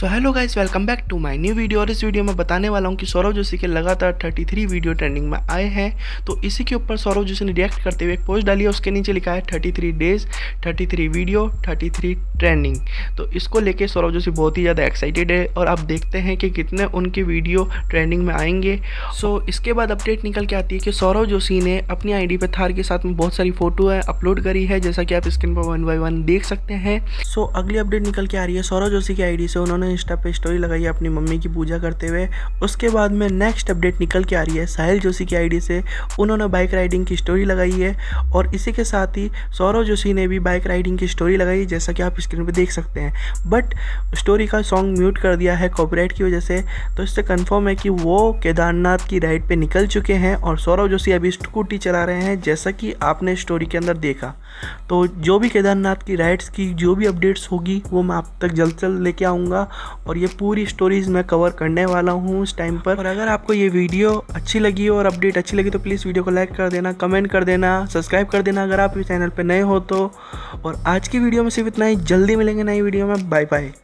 so hello guys welcome back to my new video और इस video में बताने वाला हूँ कि सौरव जोशी के लगातार 33 वीडियो ट्रेंडिंग में आए हैं तो इसी के ऊपर सौरव जोशी ने रिएक्ट करते हुए एक पोस्ट डाली है उसके नीचे लिखा है 33 डेज 33 वीडियो 33 ट्रेंडिंग तो इसको लेके सौरव जोशी बहुत ही ज़्यादा एक्साइटेड है और आप देखते हैं कि कितने उनके वीडियो ट्रेंडिंग में आएंगे सो so, इसके बाद अपडेट निकल के आती है कि सौरव जोशी ने अपनी आई पे थार के साथ में बहुत सारी फोटो है अपलोड करी है जैसा कि आप स्क्रीन पर वन बाई वन देख सकते हैं सो अगली अपडेट निकल के आ रही है सौरव जोशी की आई से उन्होंने उन्होंने इंस्टा पे स्टोरी लगाई है अपनी मम्मी की पूजा करते हुए उसके बाद में नेक्स्ट अपडेट निकल के आ रही है साहिल जोशी की आईडी से उन्होंने बाइक राइडिंग की स्टोरी लगाई है और इसी के साथ ही सौरव जोशी ने भी बाइक राइडिंग की स्टोरी लगाई जैसा कि आप स्क्रीन पर देख सकते हैं बट स्टोरी का सॉन्ग म्यूट कर दिया है कॉपरेट की वजह से तो इससे कन्फर्म है कि वो केदारनाथ की राइड पर निकल चुके हैं और सौरव जोशी अभी स्कूटी चला रहे हैं जैसा कि आपने स्टोरी के अंदर देखा तो जो भी केदारनाथ की राइड्स की जो भी अपडेट्स होगी वो मैं आप तक जल्द से जल्द लेके आऊँगा और ये पूरी स्टोरीज़ मैं कवर करने वाला हूँ उस टाइम पर और अगर आपको ये वीडियो अच्छी लगी और अपडेट अच्छी लगी तो प्लीज़ वीडियो को लाइक कर देना कमेंट कर देना सब्सक्राइब कर देना अगर आप इस चैनल पर नए हो तो और आज की वीडियो में सिर्फ इतना ही जल्दी मिलेंगे नई वीडियो में बाय बाय